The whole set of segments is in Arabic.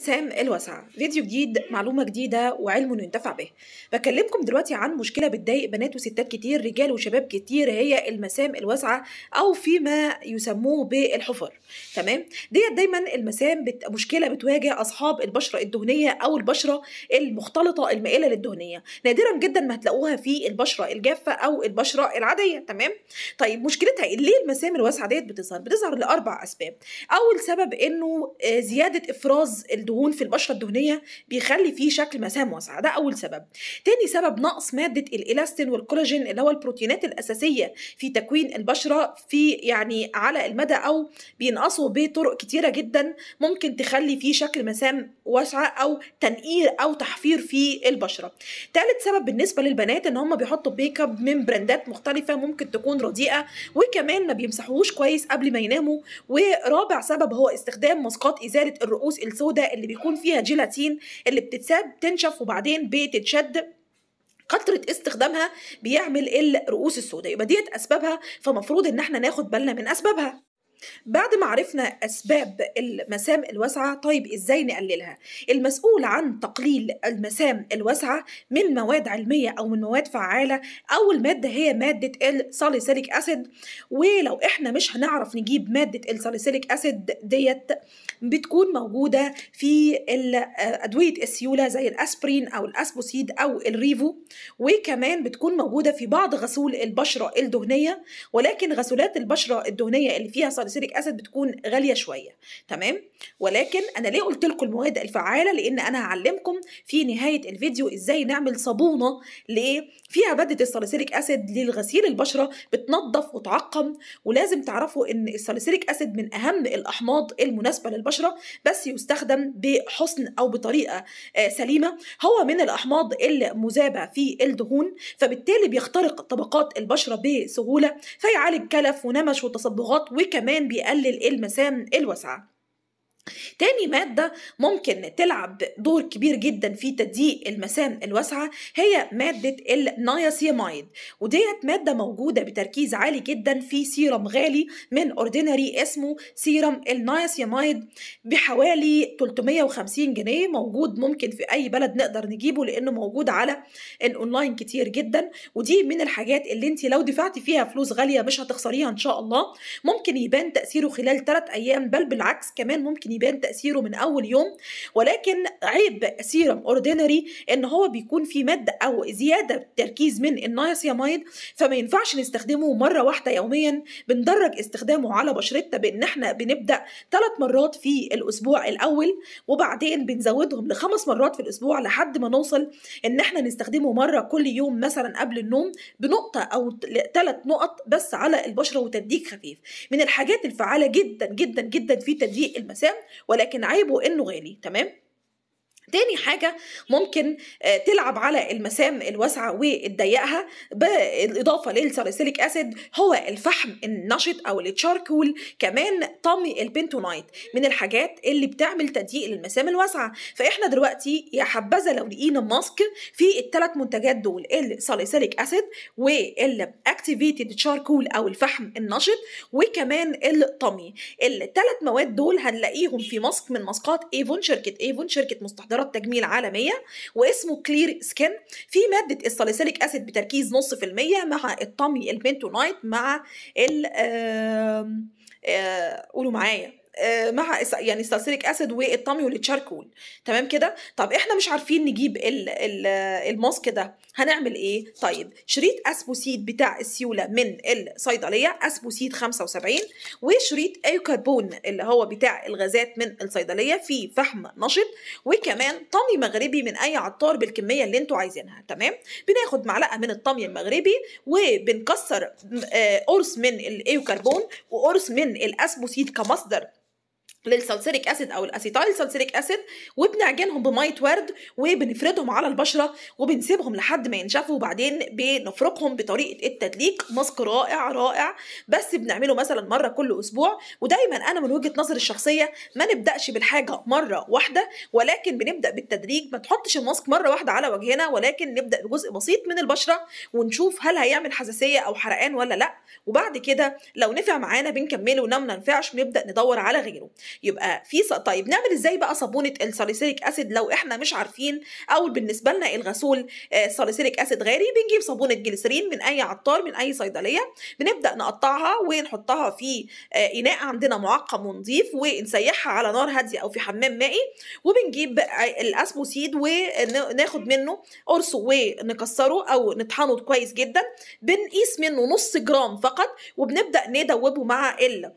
سام الواسعة فيديو جديد معلومة جديدة وعلم ينتفع به بكلمكم دلوقتي عن مشكلة بتضايق بنات وستات كتير رجال وشباب كتير هي المسام الواسعة أو فيما يسموه بالحفر تمام ديت دايما المسام بت... مشكلة بتواجه أصحاب البشرة الدهنية أو البشرة المختلطة المائلة للدهنية نادرا جدا ما هتلاقوها في البشرة الجافة أو البشرة العادية تمام طيب مشكلتها إيه؟ ليه المسام الواسعة ديت بتظهر بتظهر لأربع أسباب أول سبب إنه آه، زيادة إفراز الدهون في البشره الدهنيه بيخلي فيه شكل مسام واسعه ده اول سبب تاني سبب نقص ماده الالاستين والكولاجين اللي هو البروتينات الاساسيه في تكوين البشره في يعني على المدى او بينقصوا بطرق كتيره جدا ممكن تخلي فيه شكل مسام واسعه او تنقير او تحفير في البشره تالت سبب بالنسبه للبنات ان هم بيحطوا ميك اب من براندات مختلفه ممكن تكون رديئه وكمان ما بيمسحوهوش كويس قبل ما يناموا ورابع سبب هو استخدام ماسكات ازاله الرؤوس السوداء اللي بيكون فيها جيلاتين اللي بتتساب تنشف وبعدين بتتشد كثره استخدامها بيعمل الرؤوس السوداء يبقى ديت اسبابها فمفروض ان احنا ناخد بالنا من اسبابها بعد ما عرفنا أسباب المسام الواسعة طيب إزاي نقللها؟ المسؤول عن تقليل المسام الواسعة من مواد علمية أو من مواد فعالة أول مادة هي مادة الساليسيليك أسيد ولو إحنا مش هنعرف نجيب مادة الساليسيليك أسيد ديت بتكون موجودة في أدوية السيولة زي الأسبرين أو الأسبوسيد أو الريفو وكمان بتكون موجودة في بعض غسول البشرة الدهنية ولكن غسولات البشرة الدهنية اللي فيها الساليسيليك اسيد بتكون غاليه شويه تمام ولكن انا ليه قلت لكم المواد الفعاله لان انا هعلمكم في نهايه الفيديو ازاي نعمل صابونه لايه فيها ماده الساليسيليك اسيد للغسيل البشره بتنظف وتعقم ولازم تعرفوا ان الساليسيليك اسيد من اهم الاحماض المناسبه للبشره بس يستخدم بحسن او بطريقه آه، سليمه هو من الاحماض المذابه في الدهون فبالتالي بيخترق طبقات البشره بسهوله فيعالج كلف ونمش وتصبغات وكمان كمان بيقلل ايه المسام الواسعة تاني مادة ممكن تلعب دور كبير جدا في تضييق المسام الواسعة هي مادة النياسيمايد وديت مادة موجودة بتركيز عالي جدا في سيرم غالي من اوردينري اسمه سيرم النياسيمايد بحوالي 350 جنيه موجود ممكن في أي بلد نقدر نجيبه لأنه موجود على الأونلاين كتير جدا ودي من الحاجات اللي انت لو دفعتي فيها فلوس غالية مش هتخسريها إن شاء الله ممكن يبان تأثيره خلال 3 أيام بل بالعكس كمان ممكن بيبان تاثيره من اول يوم ولكن عيب سيرم اوردينري ان هو بيكون في ماده او زياده تركيز من النياسيامايد فما ينفعش نستخدمه مره واحده يوميا بندرج استخدامه على بشرتنا بان احنا بنبدا ثلاث مرات في الاسبوع الاول وبعدين بنزودهم لخمس مرات في الاسبوع لحد ما نوصل ان احنا نستخدمه مره كل يوم مثلا قبل النوم بنقطه او ثلاث نقط بس على البشره وتديك خفيف من الحاجات الفعاله جدا جدا جدا في تضييق المسام ولكن عيبه انه غالي تمام تاني حاجة ممكن آه، تلعب على المسام الواسعة وتضيقها بالإضافة للساليسيليك أسيد هو الفحم النشط أو التشاركول كمان طمي البنتونايت من الحاجات اللي بتعمل تضييق للمسام الواسعة فإحنا دلوقتي يا حبذا لو لقينا ماسك في التلات منتجات دول الساليسيليك أسيد والأكتيفيتد تشاركول أو الفحم النشط وكمان الطمي التلات مواد دول هنلاقيهم في ماسك من ماسكات ايفون شركة ايفون شركة مستحضرات مبادرات تجميل عالميه واسمه كلير سكين في ماده الساليسيليك اسيد بتركيز نص في المية مع الطمي البنتونايت مع ال آه، قولوا معايا آه، مع يعني سالسيليك اسيد والطمي والتشاركول تمام كده طب احنا مش عارفين نجيب الماسك ده هنعمل ايه طيب شريط اسبوسيد بتاع السيوله من الصيدليه اسبوسيد 75 وشريط ايوكربون اللي هو بتاع الغازات من الصيدليه في فحم نشط وكمان طمي مغربي من اي عطار بالكميه اللي انتوا عايزينها تمام بناخد معلقه من الطمي المغربي وبنكسر آه، قرص من الايوكربون وقرص من الاسبوسيد كمصدر للسلسلك اسيد او الاسيتايل سلسلك اسيد وبنعجنهم بميه ورد وبنفردهم على البشره وبنسيبهم لحد ما ينشفوا وبعدين بنفركهم بطريقه التدليك ماسك رائع رائع بس بنعمله مثلا مره كل اسبوع ودايما انا من وجهه نظري الشخصيه ما نبداش بالحاجه مره واحده ولكن بنبدا بالتدريج ما تحطش الماسك مره واحده على وجهنا ولكن نبدا بجزء بسيط من البشره ونشوف هل هيعمل حساسيه او حرقان ولا لا وبعد كده لو نفع معانا بنكمله ولو ما نفعش بنبدا ندور على غيره يبقى في س... طيب نعمل ازاي بقى صابونه الساليسيليك اسيد لو احنا مش عارفين او بالنسبه لنا الغسول الساليسيليك آه، اسيد غالي بنجيب صابونه جليسرين من اي عطار من اي صيدليه بنبدا نقطعها ونحطها في آه، اناء عندنا معقم ونضيف ونسيحها على نار هاديه او في حمام مائي وبنجيب الاسبوسيد وناخد منه قرص ونكسره او نطحنه كويس جدا بنقيس منه نص جرام فقط وبنبدا ندوبه مع ال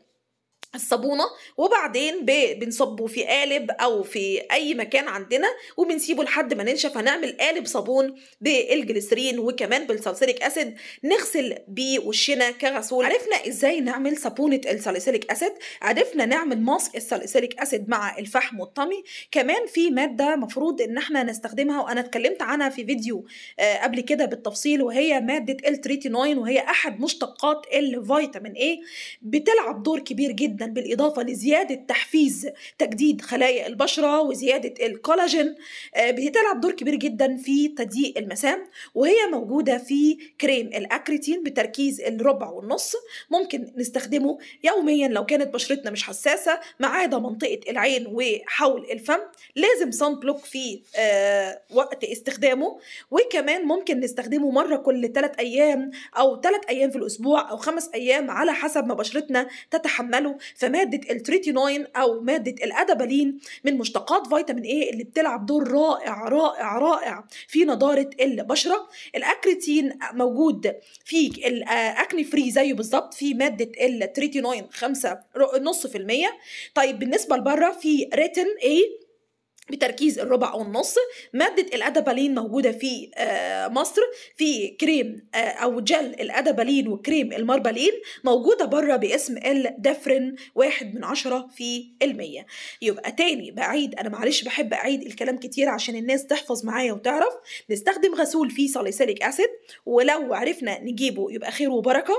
الصابونه وبعدين بنصبه في قالب او في اي مكان عندنا وبنسيبه لحد ما ننشف هنعمل قالب صابون بالجليسرين وكمان بالسالسيليك اسيد نغسل بيه وشنا كغسول عرفنا ازاي نعمل صابونه السالسيليك اسيد عرفنا نعمل ماسك السالسيليك اسيد مع الفحم والطمي كمان في ماده مفروض ان احنا نستخدمها وانا اتكلمت عنها في فيديو آه، قبل كده بالتفصيل وهي ماده التريتينوين وهي احد مشتقات الفيتامين ايه بتلعب دور كبير جدا بالإضافة لزيادة تحفيز تجديد خلايا البشرة وزيادة الكولاجين آه، بتلعب دور كبير جدا في تضييق المسام وهي موجودة في كريم الأكريتين بتركيز الربع والنص ممكن نستخدمه يوميا لو كانت بشرتنا مش حساسة ما عدا منطقة العين وحول الفم لازم صن بلوك في آه، وقت استخدامه وكمان ممكن نستخدمه مرة كل 3 أيام أو 3 أيام في الأسبوع أو 5 أيام على حسب ما بشرتنا تتحمله فماده التريتينوين او ماده الادابالين من مشتقات فيتامين A اللي بتلعب دور رائع رائع رائع في نضاره البشره الاكريتين موجود في الاكني آه، فري زيه بالظبط في ماده التريتينوين 5 نص في المية طيب بالنسبه لبره في ريتين A بتركيز الربع او النص ماده الادابالين موجوده في آه، مصر في كريم آه، او جل الادابالين وكريم الماربالين موجوده بره باسم الدفرن واحد من عشرة في المية يبقى تاني بعيد انا معلش بحب اعيد الكلام كتير عشان الناس تحفظ معايا وتعرف نستخدم غسول فيه ساليسيليك اسيد ولو عرفنا نجيبه يبقى خير وبركه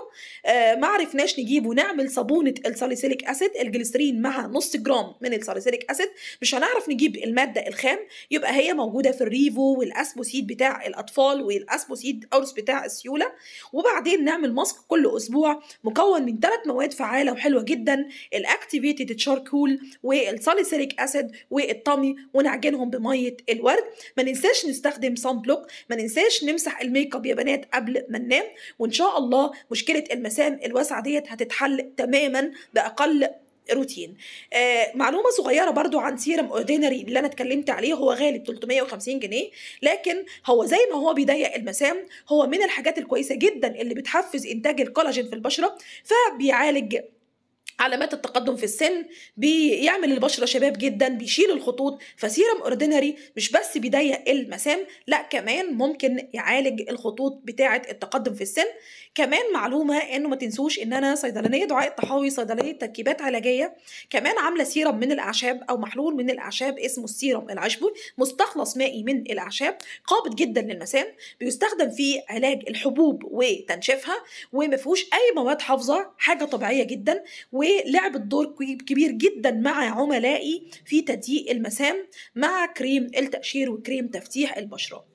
آه، ما عرفناش نجيبه نعمل صابونه الساليسيليك اسيد الجليسرين مع نص جرام من الساليسيليك اسيد مش هنعرف نجيب الماء الماده الخام يبقى هي موجوده في الريفو والاسبوسيد بتاع الاطفال والاسبوسيد اورس بتاع السيوله وبعدين نعمل ماسك كل اسبوع مكون من ثلاث مواد فعاله وحلوه جدا الاكتيفيتد تشاركول والساليسيليك اسيد والطمي ونعجنهم بميه الورد ما ننساش نستخدم صن بلوك ما ننساش نمسح الميك اب يا بنات قبل ما ننام وان شاء الله مشكله المسام الواسعه ديت هتتحل تماما باقل روتين آه، معلومه صغيره برضو عن سيرم اوردينري اللي انا اتكلمت عليه هو غالي ب 350 جنيه لكن هو زي ما هو بيضيق المسام هو من الحاجات الكويسه جدا اللي بتحفز انتاج الكولاجين في البشره فبيعالج علامات التقدم في السن بيعمل البشره شباب جدا بيشيل الخطوط فسيرم اوردينري مش بس بيضيق المسام لا كمان ممكن يعالج الخطوط بتاعه التقدم في السن كمان معلومه انه ما تنسوش ان انا صيدلانيه دعاء الطحاوي صيدليه تركيبات علاجيه كمان عامله سيرم من الاعشاب او محلول من الاعشاب اسمه السيرم العشبي مستخلص مائي من الاعشاب قابض جدا للمسام بيستخدم في علاج الحبوب وتنشيفها وما فيهوش اي مواد حافظه حاجه طبيعيه جدا و ولعبت دور كبير جدا مع عملائي في تضييق المسام مع كريم التقشير وكريم تفتيح البشره